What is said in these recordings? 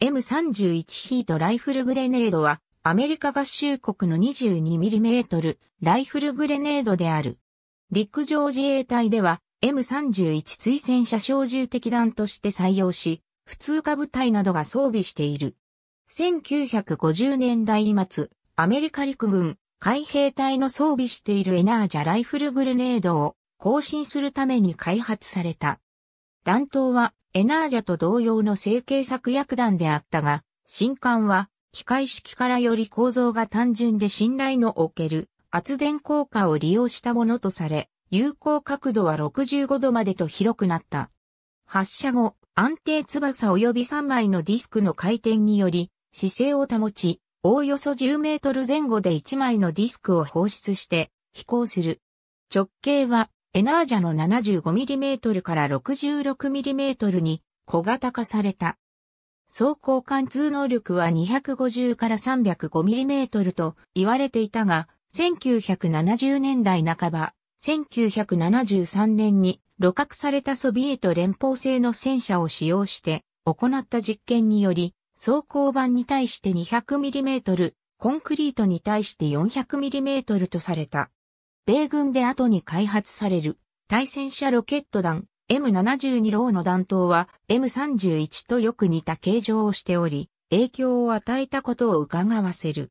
M31 ヒートライフルグレネードは、アメリカ合衆国の 22mm ライフルグレネードである。陸上自衛隊では、M31 追戦車小銃的弾として採用し、普通科部隊などが装備している。1950年代末、アメリカ陸軍、海兵隊の装備しているエナージャライフルグレネードを更新するために開発された。弾頭はエナージャと同様の成形策薬弾であったが、新艦は機械式からより構造が単純で信頼のおける圧電効果を利用したものとされ、有効角度は65度までと広くなった。発射後、安定翼及び3枚のディスクの回転により姿勢を保ち、おおよそ10メートル前後で1枚のディスクを放出して飛行する。直径はエナージャの 75mm から 66mm に小型化された。走行貫通能力は250から 305mm と言われていたが、1970年代半ば、1973年に露獲されたソビエト連邦製の戦車を使用して行った実験により、走行板に対して 200mm、コンクリートに対して 400mm とされた。米軍で後に開発される対戦車ロケット弾 M72 ローの弾頭は M31 とよく似た形状をしており、影響を与えたことを伺わせる。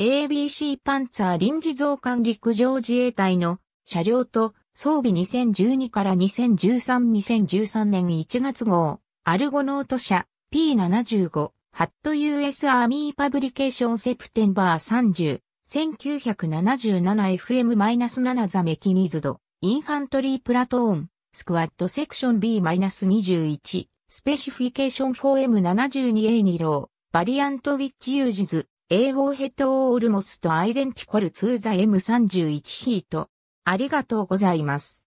ABC パンツァー臨時増艦陸上自衛隊の車両と装備2012から2013、2013年1月号、アルゴノート社 P75、ハット US アーミーパブリケーションセプテンバー30、1977FM-7 ザメキミズド、インハントリープラトーン、スクワットセクション B-21、スペシフィケーション 4M72A2 ロー、バリアントウィッチユージズ、a 語ヘッドオールモスとアイデンティコルツーザ M31 ヒート。ありがとうございます。